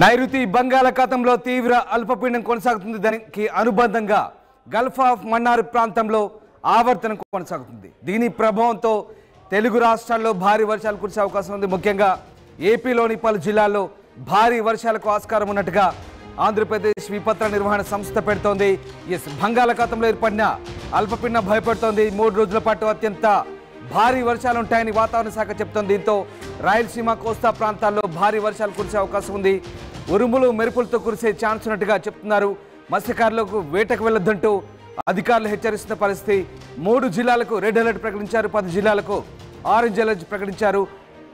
నైరుతి బంగాళాఖాతంలో తీవ్ర అల్పపీడనం కొనసాగుతుంది దానికి అనుబంధంగా గల్ఫ్ ఆఫ్ మన్నార్ ప్రాంతంలో ఆవర్తనం కొనసాగుతుంది దీని ప్రభావంతో తెలుగు రాష్ట్రాల్లో భారీ వర్షాలు కురిసే అవకాశం ఉంది ముఖ్యంగా ఏపీలోని పలు జిల్లాల్లో భారీ వర్షాలకు ఆస్కారం ఉన్నట్టుగా ఆంధ్రప్రదేశ్ విపత్ర నిర్వహణ సంస్థ పెడుతోంది ఎస్ బంగాళాఖాతంలో ఏర్పడిన అల్పపీడనం భయపడుతోంది మూడు రోజుల పాటు అత్యంత భారీ వర్షాలు ఉంటాయని వాతావరణ శాఖ చెబుతోంది దీంతో రాయలసీమ కోస్తా ప్రాంతాల్లో భారీ వర్షాలు కురిసే అవకాశం ఉంది ఉరుములు మెరుపులతో కురిసే ఛాన్స్ ఉన్నట్టుగా చెప్తున్నారు మత్స్యకారులకు వేటకు వెళ్ళొద్దంటూ అధికారులు హెచ్చరిస్తున్న పరిస్థితి మూడు జిల్లాలకు రెడ్ అలర్ట్ ప్రకటించారు పది జిల్లాలకు ఆరెంజ్ అలర్ట్ ప్రకటించారు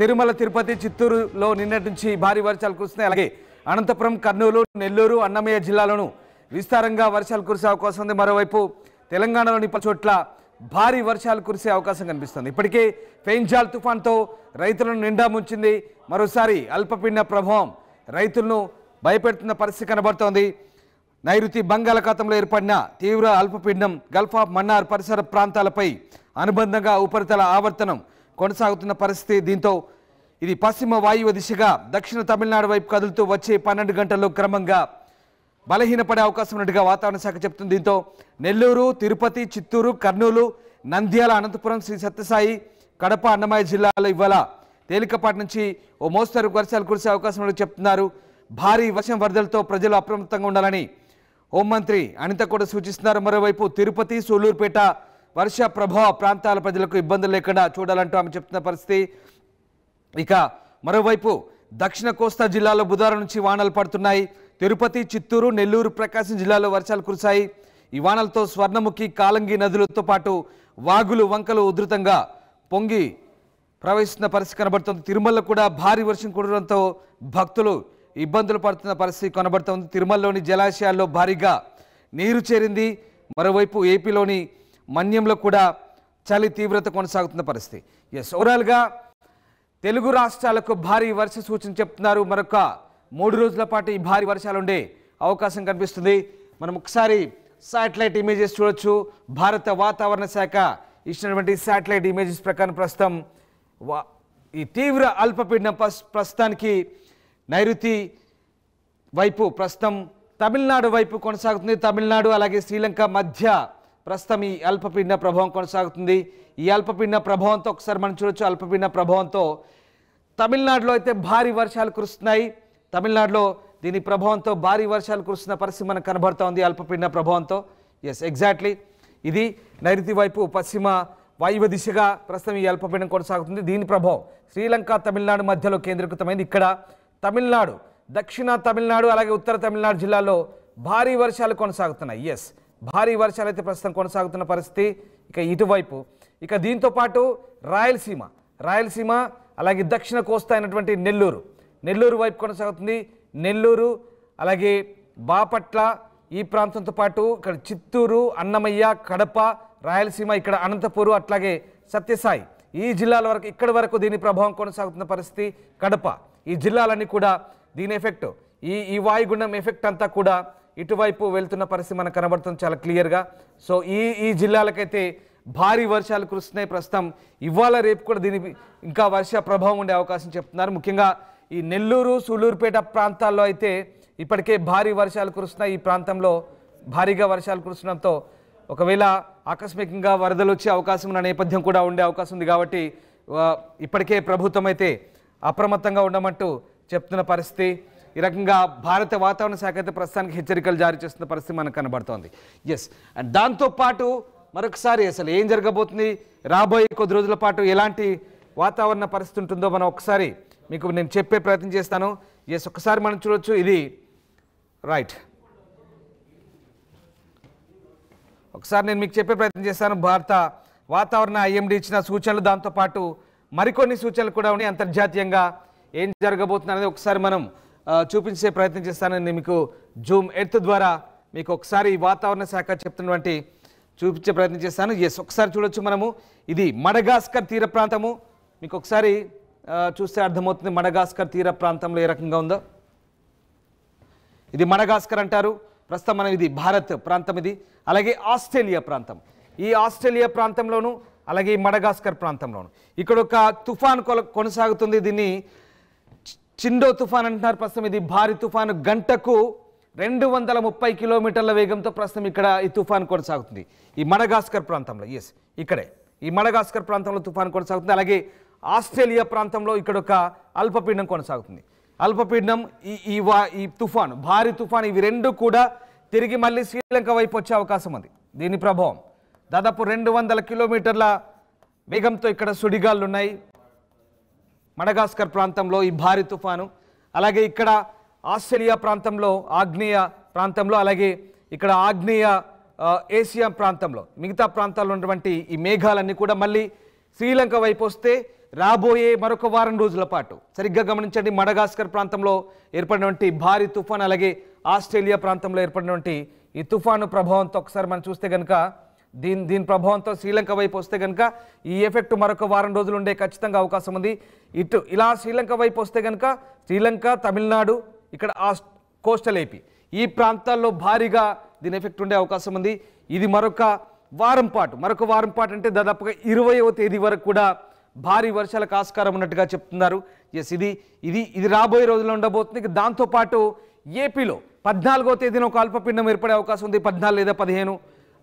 తిరుమల తిరుపతి చిత్తూరులో నిన్నటి నుంచి భారీ వర్షాలు కురుస్తున్నాయి అలాగే అనంతపురం కర్నూలు నెల్లూరు అన్నమయ్య జిల్లాలోనూ విస్తారంగా వర్షాలు కురిసే అవకాశం ఉంది మరోవైపు తెలంగాణలోని పలు చోట్ల భారీ వర్షాలు కురిసే అవకాశం కనిపిస్తుంది ఇప్పటికే పెయింజాల్ తుఫాన్తో రైతులను నిండా ముంచింది మరోసారి అల్పపీడన ప్రభావం రైతులను భయపెడుతున్న పరిస్థితి కనబడుతోంది నైరుతి బంగాళాఖాతంలో ఏర్పడిన తీవ్ర అల్పపీడనం గల్ఫ్ ఆఫ్ మన్నార్ పరిసర ప్రాంతాలపై అనుబంధంగా ఉపరితల ఆవర్తనం కొనసాగుతున్న పరిస్థితి దీంతో ఇది పశ్చిమ వాయువ దిశగా దక్షిణ తమిళనాడు వైపు కదులుతూ వచ్చే పన్నెండు గంటల్లో క్రమంగా బలహీనపడే అవకాశం ఉన్నట్టుగా వాతావరణ శాఖ చెప్తుంది దీంతో నెల్లూరు తిరుపతి చిత్తూరు కర్నూలు నంద్యాల అనంతపురం శ్రీ సత్యసాయి కడప అన్నమయ్య జిల్లాలో ఇవాళ తేలికపాటి నుంచి ఓ మోస్తరు వర్షాలు కురిసే అవకాశం చెప్తున్నారు భారీ వర్షం వరదలతో ప్రజలు అప్రమత్తంగా ఉండాలని హోంమంత్రి అనిత కూడా సూచిస్తున్నారు మరోవైపు తిరుపతి సూళ్లూరుపేట వర్ష ప్రభావ ప్రాంతాల ప్రజలకు ఇబ్బందులు లేకుండా చూడాలంటూ ఆమె చెప్తున్న పరిస్థితి ఇక మరోవైపు దక్షిణ కోస్తా జిల్లాలో బుధవారం నుంచి వానలు పడుతున్నాయి తిరుపతి చిత్తూరు నెల్లూరు ప్రకాశం జిల్లాలో వర్షాలు కురిశాయి ఈ వానలతో స్వర్ణముఖి కాలంగి నదులతో పాటు వాగులు వంకలు ఉధృతంగా పొంగి ప్రవేశిస్తున్న పరిస్థితి కనబడుతుంది తిరుమలలో కూడా భారీ వర్షం కురవడంతో భక్తులు ఇబ్బందులు పడుతున్న పరిస్థితి కనబడుతోంది తిరుమలలోని జలాశయాల్లో భారీగా నీరు చేరింది మరోవైపు ఏపీలోని మన్యంలో కూడా చలి తీవ్రత కొనసాగుతున్న పరిస్థితి ఎస్ ఓవరాల్గా తెలుగు రాష్ట్రాలకు భారీ వర్ష సూచన చెప్తున్నారు మరొక మూడు రోజుల పాటు ఈ భారీ వర్షాలుండే అవకాశం కనిపిస్తుంది మనం ఒకసారి శాటిలైట్ ఇమేజెస్ చూడొచ్చు భారత వాతావరణ శాఖ ఇచ్చినటువంటి శాటిలైట్ ఇమేజెస్ ప్రకారం ప్రస్తుతం ఈ తీవ్ర అల్పపీడనం ప్రస్తుతానికి నైరుతి వైపు ప్రస్తుతం తమిళనాడు వైపు కొనసాగుతుంది తమిళనాడు అలాగే శ్రీలంక మధ్య ప్రస్తుతం ఈ అల్పపీడన ప్రభావం కొనసాగుతుంది ఈ అల్పపీడన ప్రభావంతో ఒకసారి మనం చూడొచ్చు అల్పపీడన ప్రభావంతో తమిళనాడులో అయితే భారీ వర్షాలు కురుస్తున్నాయి తమిళనాడులో దీని ప్రభావంతో భారీ వర్షాలు కురుస్తున్న పరిస్థితి మనకు కనబడుతూ ఉంది అల్పపీడన ప్రభావంతో ఎస్ ఎగ్జాక్ట్లీ ఇది నైరుతి వైపు పశ్చిమ వాయువ దిశగా ప్రస్తుతం ఈ అల్పపీడనం కొనసాగుతుంది దీని ప్రభావం శ్రీలంక తమిళనాడు మధ్యలో కేంద్రీకృతమైంది ఇక్కడ తమిళనాడు దక్షిణ తమిళనాడు అలాగే ఉత్తర తమిళనాడు జిల్లాలో భారీ వర్షాలు కొనసాగుతున్నాయి ఎస్ భారీ వర్షాలు అయితే ప్రస్తుతం కొనసాగుతున్న పరిస్థితి ఇక ఇటువైపు ఇక దీంతో పాటు రాయలసీమ రాయలసీమ అలాగే దక్షిణ కోస్తా అయినటువంటి నెల్లూరు నెల్లూరు వైపు కొనసాగుతుంది నెల్లూరు అలాగే బాపట్ల ఈ ప్రాంతంతో పాటు ఇక్కడ చిత్తూరు అన్నమయ్య కడప రాయలసీమ ఇక్కడ అనంతపూర్ అట్లాగే సత్యసాయి ఈ జిల్లాల వరకు ఇక్కడ వరకు దీని ప్రభావం కొనసాగుతున్న పరిస్థితి కడప ఈ జిల్లాలన్నీ కూడా దీని ఎఫెక్ట్ ఈ ఈ వాయుగుండం ఎఫెక్ట్ అంతా కూడా ఇటువైపు వెళ్తున్న పరిస్థితి మనకు కనబడుతుంది చాలా క్లియర్గా సో ఈ ఈ జిల్లాలకైతే భారీ వర్షాలు కురుస్తున్నాయి ప్రస్తుతం ఇవాళ రేపు కూడా దీని ఇంకా వర్ష ప్రభావం ఉండే అవకాశం చెప్తున్నారు ముఖ్యంగా ఈ నెల్లూరు సూళ్ళూరుపేట ప్రాంతాల్లో అయితే ఇప్పటికే భారీ వర్షాలు కురుస్తున్నాయి ఈ ప్రాంతంలో భారీగా వర్షాలు కురుస్తుండటంతో ఒకవేళ ఆకస్మికంగా వరదలు వచ్చే అవకాశం ఉన్న నేపథ్యం కూడా ఉండే అవకాశం ఉంది కాబట్టి ఇప్పటికే ప్రభుత్వం అయితే అప్రమత్తంగా ఉండమంటూ చెప్తున్న పరిస్థితి ఈ రకంగా భారత వాతావరణ శాఖ అయితే ప్రస్తుతానికి హెచ్చరికలు జారీ చేస్తున్న పరిస్థితి మనకు కనబడుతోంది ఎస్ అండ్ దాంతోపాటు మరొకసారి అసలు ఏం జరగబోతుంది రాబోయే కొద్ది రోజుల పాటు ఎలాంటి వాతావరణ పరిస్థితి ఉంటుందో మనం ఒకసారి మీకు నేను చెప్పే ప్రయత్నం చేస్తాను ఎస్ ఒక్కసారి మనం చూడవచ్చు ఇది రైట్ ఒకసారి నేను మీకు చెప్పే ప్రయత్నం చేస్తాను భారత వాతావరణ ఐఎండి ఇచ్చిన సూచనలు దాంతోపాటు మరికొన్ని సూచనలు కూడా ఉన్నాయి అంతర్జాతీయంగా ఏం జరగబోతుంది అనేది ఒకసారి మనం చూపించే ప్రయత్నం చేస్తానని నేను మీకు జూమ్ ఎర్త్ ద్వారా మీకు ఒకసారి వాతావరణ శాఖ చెప్తున్నటువంటి చూపించే ప్రయత్నం చేస్తాను ఎస్ ఒకసారి చూడొచ్చు మనము ఇది మడగాస్కర్ తీర ప్రాంతము మీకు ఒకసారి చూస్తే అర్థమవుతుంది మడగాస్కర్ తీర ప్రాంతంలో ఏ రకంగా ఉందో ఇది మడగాస్కర్ అంటారు ప్రస్తుతం మనం ఇది భారత్ ప్రాంతం ఇది అలాగే ఆస్ట్రేలియా ప్రాంతం ఈ ఆస్ట్రేలియా ప్రాంతంలోను అలాగే ఈ మడగాస్కర్ ప్రాంతంలోను ఇక్కడ ఒక తుఫాన్ కొనసాగుతుంది దీన్ని చిండో తుఫాన్ అంటున్నారు ప్రస్తుతం ఇది భారీ తుఫాన్ గంటకు రెండు వందల ముప్పై కిలోమీటర్ల వేగంతో ప్రస్తుతం ఇక్కడ ఈ తుఫాన్ కొనసాగుతుంది ఈ మడగాస్కర్ ప్రాంతంలో ఎస్ ఇక్కడే ఈ మడగాస్కర్ ప్రాంతంలో తుఫాన్ కొనసాగుతుంది అలాగే ఆస్ట్రేలియా ప్రాంతంలో ఇక్కడ ఒక అల్పపీడనం కొనసాగుతుంది అల్పపీడనం ఈ ఈ వా ఈ తుఫాను భారీ తుఫాను ఇవి రెండు కూడా తిరిగి మళ్ళీ శ్రీలంక వైపు వచ్చే అవకాశం ఉంది దీని ప్రభావం దాదాపు రెండు వందల కిలోమీటర్ల వేగంతో ఇక్కడ సుడిగాళ్ళు ఉన్నాయి మడగాస్కర్ ప్రాంతంలో ఈ భారీ తుఫాను అలాగే ఇక్కడ ఆస్ట్రేలియా ప్రాంతంలో ఆగ్నేయ ప్రాంతంలో అలాగే ఇక్కడ ఆగ్నేయ ఏషియా ప్రాంతంలో మిగతా ప్రాంతాల్లో ఉన్నటువంటి ఈ మేఘాలన్నీ కూడా మళ్ళీ శ్రీలంక వైపు వస్తే రాబోయే మరొక వారం రోజుల పాటు సరిగ్గా గమనించండి మడగాస్కర్ ప్రాంతంలో ఏర్పడినటువంటి భారీ తుఫాన్ అలాగే ఆస్ట్రేలియా ప్రాంతంలో ఏర్పడినటువంటి ఈ తుఫాను ప్రభావంతో ఒకసారి మనం చూస్తే కనుక దీని దీని ప్రభావంతో శ్రీలంక వైపు వస్తే కనుక ఈ ఎఫెక్ట్ మరొక వారం రోజులు ఉండే ఖచ్చితంగా అవకాశం ఉంది ఇటు ఇలా శ్రీలంక వైపు వస్తే కనుక శ్రీలంక తమిళనాడు ఇక్కడ ఆ కోస్టల్ ఏపీ ఈ ప్రాంతాల్లో భారీగా దీని ఎఫెక్ట్ ఉండే అవకాశం ఉంది ఇది మరొక వారం పాటు మరొక వారం పాటు అంటే దాదాపుగా ఇరవయో తేదీ వరకు కూడా భారీ వర్షాలకు ఆస్కారం ఉన్నట్టుగా చెప్తున్నారు ఎస్ ఇది ఇది ఇది రాబోయే రోజుల్లో ఉండబోతుంది దాంతోపాటు ఏపీలో పద్నాలుగో తేదీన ఒక అల్పపిండం ఏర్పడే అవకాశం ఉంది పద్నాలుగు లేదా పదిహేను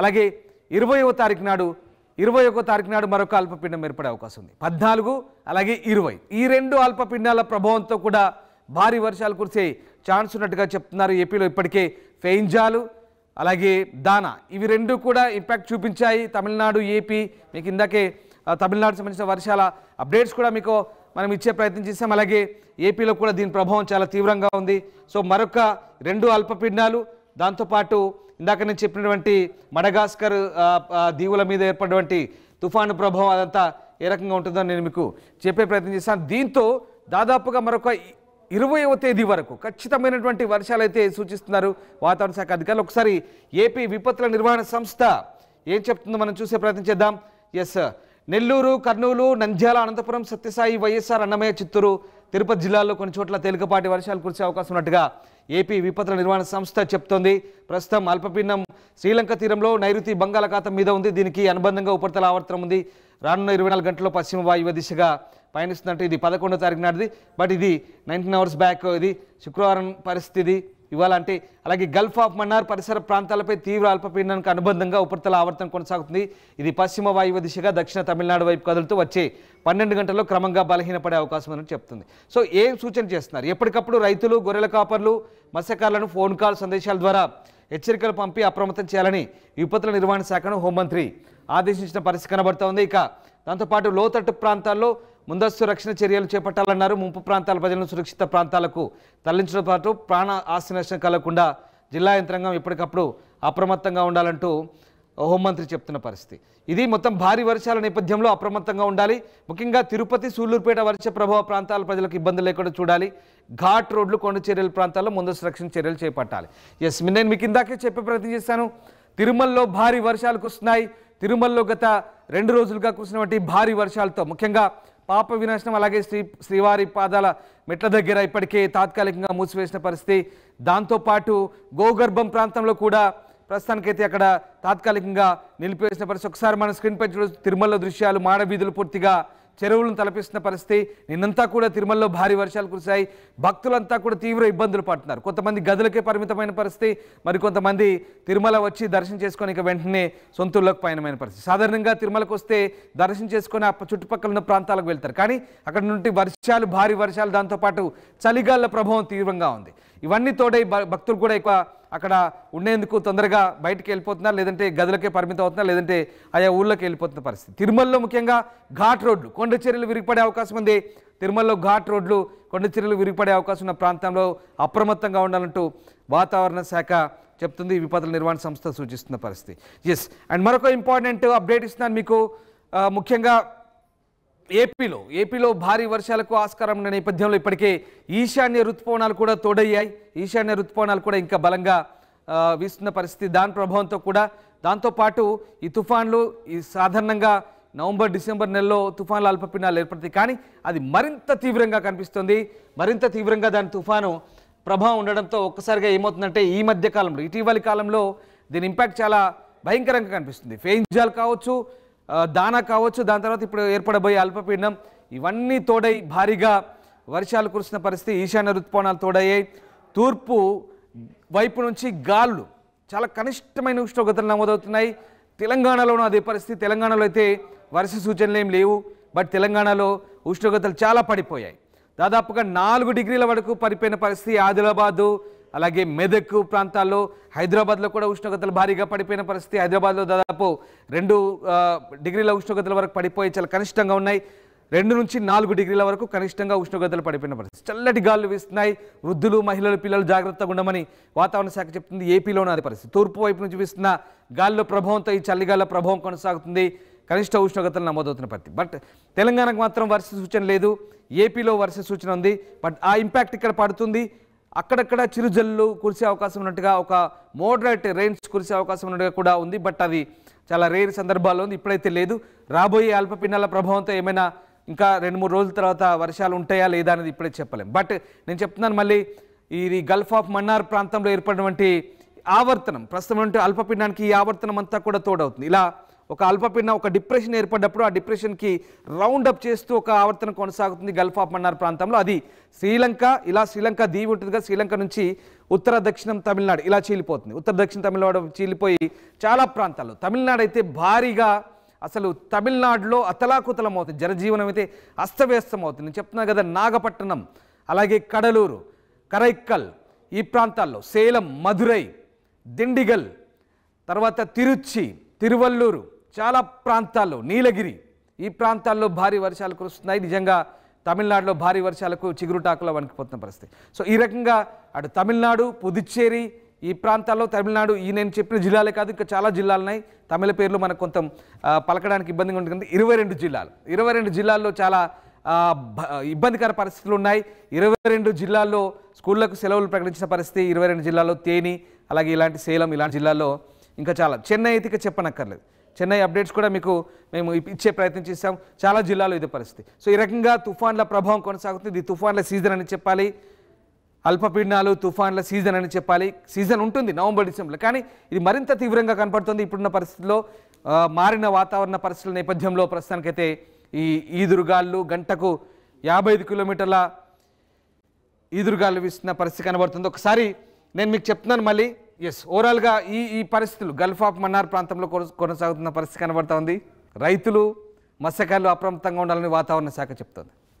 అలాగే ఇరవయో తారీఖు నాడు ఇరవై ఒక తారీఖు నాడు మరొక అల్పపిండం ఏర్పడే అవకాశం ఉంది పద్నాలుగు అలాగే ఇరవై ఈ రెండు అల్పపిండాల ప్రభావంతో కూడా భారీ వర్షాలు కురిసే ఛాన్స్ ఉన్నట్టుగా చెప్తున్నారు ఏపీలో ఇప్పటికే ఫెయింజాలు అలాగే దానా ఇవి రెండు కూడా ఇంపాక్ట్ చూపించాయి తమిళనాడు ఏపీ మీకు ఇందాకే తమిళనాడు సంబంధించిన వర్షాల అప్డేట్స్ కూడా మీకు మనం ఇచ్చే ప్రయత్నం చేసాం అలాగే ఏపీలో కూడా దీని ప్రభావం చాలా తీవ్రంగా ఉంది సో మరొక రెండు అల్పపీడనాలు దాంతోపాటు ఇందాక నేను చెప్పినటువంటి మడగాస్కర్ దీవుల మీద ఏర్పడినటువంటి తుఫాను ప్రభావం అదంతా ఏ రకంగా ఉంటుందో నేను మీకు చెప్పే ప్రయత్నం చేశాను దీంతో దాదాపుగా మరొక ఇరవైవ తేదీ వరకు ఖచ్చితమైనటువంటి వర్షాలు అయితే సూచిస్తున్నారు వాతావరణ శాఖ అధికారులు ఒకసారి ఏపీ విపత్తుల నిర్వహణ సంస్థ ఏం చెప్తుందో మనం చూసే ప్రయత్నం చేద్దాం ఎస్ నెల్లూరు కర్నూలు నంద్యాల అనంతపురం సత్యసాయి వైఎస్ఆర్ అన్నమయ్య చిత్తూరు తిరుపతి జిల్లాల్లో కొన్ని చోట్ల తేలికపాటి వర్షాలు కురిసే అవకాశం ఉన్నట్టుగా ఏపీ విపత్తుల నిర్వహణ సంస్థ చెప్తోంది ప్రస్తుతం అల్పపీడనం శ్రీలంక తీరంలో నైరుతి బంగాళాఖాతం మీద ఉంది దీనికి అనుబంధంగా ఉపరితల ఆవర్తనం ఉంది రానున్న ఇరవై నాలుగు గంటల్లో పశ్చిమ వాయువ్య దిశగా పయనిస్తుందంటే ఇది పదకొండో తారీఖు నాటిది బట్ ఇది నైన్టీన్ అవర్స్ బ్యాక్ ఇది శుక్రవారం పరిస్థితి ఇవాళ అంటే అలాగే గల్ఫ్ ఆఫ్ మన్నార్ పరిసర ప్రాంతాలపై తీవ్ర అల్పపీడనానికి అనుబంధంగా ఉపరితల ఆవర్తనం కొనసాగుతుంది ఇది పశ్చిమ వాయువ దిశగా దక్షిణ తమిళనాడు వైపు కదులుతూ వచ్చే పన్నెండు గంటల్లో క్రమంగా బలహీనపడే అవకాశం ఉందని చెప్తుంది సో ఏం సూచన చేస్తున్నారు ఎప్పటికప్పుడు రైతులు గొర్రెల కాపర్లు మత్స్యకారులను ఫోన్ కాల్ సందేశాల ద్వారా హెచ్చరికలు పంపి అప్రమత్తం చేయాలని విపత్తుల నిర్వహణ శాఖను హోంమంత్రి ఆదేశించిన పరిస్థితి కనబడుతోంది ఇక దాంతోపాటు లోతట్టు ప్రాంతాల్లో ముందస్తు రక్షణ చర్యలు చేపట్టాలన్నారు ముంపు ప్రాంతాల ప్రజలను సురక్షిత ప్రాంతాలకు తరలించడంతో పాటు ప్రాణ ఆస్తి నష్టం కలగకుండా జిల్లా యంత్రాంగం ఎప్పటికప్పుడు అప్రమత్తంగా ఉండాలంటూ హోంమంత్రి చెప్తున్న పరిస్థితి ఇది మొత్తం భారీ వర్షాల నేపథ్యంలో అప్రమత్తంగా ఉండాలి ముఖ్యంగా తిరుపతి సూళ్లూరుపేట వర్ష ప్రభావ ప్రాంతాల ప్రజలకు ఇబ్బందులు లేకుండా చూడాలి ఘాట్ రోడ్లు కొండ చర్యల ప్రాంతాల్లో ముందస్తు రక్షణ చర్యలు చేపట్టాలి ఎస్ నేను మీకు ఇందాకే చెప్పే ప్రయత్నం చేశాను తిరుమలలో భారీ వర్షాలు కురుస్తున్నాయి తిరుమలలో గత రెండు రోజులుగా కురిసినటువంటి భారీ వర్షాలతో ముఖ్యంగా పాప వినాశనం అలాగే శ్రీ శ్రీవారి పాదాల మెట్ల దగ్గర ఇప్పటికే తాత్కాలికంగా మూసివేసిన పరిస్థితి దాంతోపాటు గోగర్భం ప్రాంతంలో కూడా ప్రస్తుతానికైతే అక్కడ తాత్కాలికంగా నిలిపివేసిన పరిస్థితి ఒకసారి మన స్క్రీన్పై చూడ తిరుమల దృశ్యాలు మాడవీధులు పూర్తిగా చెరువులను తలపిస్తున్న పరిస్థితి నిన్నంతా కూడా తిరుమలలో భారీ వర్షాలు కురిశాయి భక్తులంతా కూడా తీవ్ర ఇబ్బందులు పడుతున్నారు కొంతమంది గదులకే పరిమితమైన పరిస్థితి మరికొంతమంది తిరుమల వచ్చి దర్శనం చేసుకొని ఇక వెంటనే సొంతూళ్ళకు పయనమైన పరిస్థితి సాధారణంగా తిరుమలకు వస్తే దర్శనం చేసుకొని ఆ చుట్టుపక్కల ఉన్న ప్రాంతాలకు వెళ్తారు కానీ అక్కడ నుండి వర్షాలు భారీ వర్షాలు దాంతోపాటు చలిగాల ప్రభావం తీవ్రంగా ఉంది ఇవన్నీ తోడై భక్తులు కూడా ఎక్కువ అక్కడ ఉండేందుకు తొందరగా బయటకు వెళ్ళిపోతున్నారు లేదంటే గదులకే పరిమితం అవుతున్నారు లేదంటే ఆయా ఊళ్ళకి వెళ్ళిపోతున్న పరిస్థితి తిరుమలలో ముఖ్యంగా ఘాట్ రోడ్లు కొండ చర్యలు విరిగిపడే అవకాశం ఉంది తిరుమలలో ఘాట్ రోడ్లు కొండ చర్యలు విరిగిపడే అవకాశం ఉన్న ప్రాంతంలో అప్రమత్తంగా ఉండాలంటూ వాతావరణ శాఖ చెప్తుంది విపత్తుల నిర్వహణ సంస్థ సూచిస్తున్న పరిస్థితి ఎస్ అండ్ మరొక ఇంపార్టెంట్ అప్డేట్ ఇస్తున్నాను మీకు ముఖ్యంగా ఏపీలో ఏపీలో భారీ వర్షాలకు ఆస్కారం ఉన్న నేపథ్యంలో ఇప్పటికే ఈశాన్య రుతుపవనాలు కూడా తోడయ్యాయి ఈశాన్య రుతుపవనాలు కూడా ఇంకా బలంగా వీస్తున్న పరిస్థితి దాని ప్రభావంతో కూడా దాంతోపాటు ఈ తుఫాన్లు ఈ సాధారణంగా నవంబర్ డిసెంబర్ నెలలో తుఫాన్లు అల్పపీనాలు ఏర్పడతాయి కానీ అది మరింత తీవ్రంగా కనిపిస్తుంది మరింత తీవ్రంగా దాని తుఫాను ప్రభావం ఉండడంతో ఒక్కసారిగా ఏమవుతుందంటే ఈ మధ్య కాలంలో ఇటీవలి కాలంలో దీని ఇంపాక్ట్ చాలా భయంకరంగా కనిపిస్తుంది జాల్ కావచ్చు దాన కావచ్చు దాని తర్వాత ఇప్పుడు ఏర్పడబోయే అల్పపీడనం ఇవన్నీ తోడై భారీగా వర్షాలు కురిసిన పరిస్థితి ఈశాన్య రుతుపవనాలు తోడయ్యాయి తూర్పు వైపు నుంచి గాలు చాలా కనిష్టమైన ఉష్ణోగ్రతలు నమోదవుతున్నాయి తెలంగాణలోనూ అదే పరిస్థితి తెలంగాణలో అయితే వర్ష సూచనలు ఏం లేవు బట్ తెలంగాణలో ఉష్ణోగ్రతలు చాలా పడిపోయాయి దాదాపుగా నాలుగు డిగ్రీల వరకు పడిపోయిన పరిస్థితి ఆదిలాబాదు అలాగే మెదక్ ప్రాంతాల్లో హైదరాబాద్లో కూడా ఉష్ణోగ్రతలు భారీగా పడిపోయిన పరిస్థితి హైదరాబాద్లో దాదాపు రెండు డిగ్రీల ఉష్ణోగ్రతల వరకు పడిపోయి చాలా కనిష్టంగా ఉన్నాయి రెండు నుంచి నాలుగు డిగ్రీల వరకు కనిష్టంగా ఉష్ణోగ్రతలు పడిపోయిన పరిస్థితి చల్లటి గాలులు వీస్తున్నాయి వృద్ధులు మహిళలు పిల్లలు జాగ్రత్తగా ఉండమని వాతావరణ శాఖ చెప్తుంది ఏపీలోనే అది పరిస్థితి తూర్పు వైపు నుంచి వీస్తున్న గాల్లో ప్రభావంతో ఈ చల్లిగాల ప్రభావం కొనసాగుతుంది కనిష్ట ఉష్ణోగ్రతలు నమోదవుతున్న పరిస్థితి బట్ తెలంగాణకు మాత్రం వర్ష సూచన లేదు ఏపీలో వర్ష సూచన ఉంది బట్ ఆ ఇంపాక్ట్ ఇక్కడ పడుతుంది అక్కడక్కడ చిరుజల్లు కురిసే అవకాశం ఉన్నట్టుగా ఒక మోడరేట్ రెయిన్స్ కురిసే అవకాశం ఉన్నట్టుగా కూడా ఉంది బట్ అది చాలా రేర్ సందర్భాల్లో ఉంది ఇప్పుడైతే లేదు రాబోయే అల్పపిండాల ప్రభావంతో ఏమైనా ఇంకా రెండు మూడు రోజుల తర్వాత వర్షాలు ఉంటాయా లేదా అనేది ఇప్పుడే చెప్పలేం బట్ నేను చెప్తున్నాను మళ్ళీ ఇది గల్ఫ్ ఆఫ్ మన్నార్ ప్రాంతంలో ఏర్పడినటువంటి ఆవర్తనం ప్రస్తుతం అంటే అల్పపిండానికి ఈ ఆవర్తనం అంతా కూడా తోడవుతుంది ఇలా ఒక అల్పపిన్న ఒక డిప్రెషన్ ఏర్పడ్డప్పుడు ఆ డిప్రెషన్కి రౌండ్ అప్ చేస్తూ ఒక ఆవర్తన కొనసాగుతుంది గల్ఫ్ ఆఫ్ మన్నార్ ప్రాంతంలో అది శ్రీలంక ఇలా శ్రీలంక దీవి ఉంటుంది శ్రీలంక నుంచి ఉత్తర దక్షిణం తమిళనాడు ఇలా చీలిపోతుంది ఉత్తర దక్షిణ తమిళనాడు చీలిపోయి చాలా ప్రాంతాల్లో తమిళనాడు అయితే భారీగా అసలు తమిళనాడులో అతలాకుతలం అవుతుంది జనజీవనం అయితే అస్తవ్యస్తం అవుతుంది నేను చెప్తున్నా కదా నాగపట్టణం అలాగే కడలూరు కరైక్కల్ ఈ ప్రాంతాల్లో సేలం మధురై దిండిగల్ తర్వాత తిరుచి తిరువల్లూరు చాలా ప్రాంతాల్లో నీలగిరి ఈ ప్రాంతాల్లో భారీ వర్షాలు కురుస్తున్నాయి నిజంగా తమిళనాడులో భారీ వర్షాలకు చిగురుటాకులో వణికిపోతున్న పరిస్థితి సో ఈ రకంగా అటు తమిళనాడు పుదుచ్చేరి ఈ ప్రాంతాల్లో తమిళనాడు ఈ నేను చెప్పిన జిల్లాలే కాదు ఇంకా చాలా జిల్లాలు ఉన్నాయి తమిళ పేర్లు మనకు కొంత పలకడానికి ఇబ్బందిగా ఉంటుంది ఇరవై రెండు జిల్లాలు ఇరవై రెండు జిల్లాల్లో చాలా ఇబ్బందికర పరిస్థితులు ఉన్నాయి ఇరవై రెండు జిల్లాల్లో స్కూళ్లకు సెలవులు ప్రకటించిన పరిస్థితి ఇరవై రెండు జిల్లాల్లో తేని అలాగే ఇలాంటి సేలం ఇలాంటి జిల్లాల్లో ఇంకా చాలా చెన్నై అయితే చెప్పనక్కర్లేదు చెన్నై అప్డేట్స్ కూడా మీకు మేము ఇచ్చే ప్రయత్నం చేస్తాం చాలా జిల్లాలో ఇదే పరిస్థితి సో ఈ రకంగా తుఫాన్ల ప్రభావం కొనసాగుతుంది ఇది తుఫాన్ల సీజన్ అని చెప్పాలి అల్పపీడనాలు తుఫాన్ల సీజన్ అని చెప్పాలి సీజన్ ఉంటుంది నవంబర్ డిసెంబర్లో కానీ ఇది మరింత తీవ్రంగా కనపడుతుంది ఇప్పుడున్న పరిస్థితుల్లో మారిన వాతావరణ పరిస్థితుల నేపథ్యంలో ప్రస్తుతానికైతే ఈ ఈదురుగాళ్ళు గంటకు యాభై ఐదు కిలోమీటర్ల ఈదురుగాళ్ళు వీస్తున్న పరిస్థితి కనబడుతుంది ఒకసారి నేను మీకు చెప్తున్నాను మళ్ళీ ఎస్ ఓవరాల్గా ఈ ఈ పరిస్థితులు గల్ఫ్ ఆఫ్ మన్నార్ ప్రాంతంలో కొనసాగుతున్న పరిస్థితి కనబడుతోంది రైతులు మత్స్యకారులు అప్రమత్తంగా ఉండాలని వాతావరణ శాఖ చెప్తోంది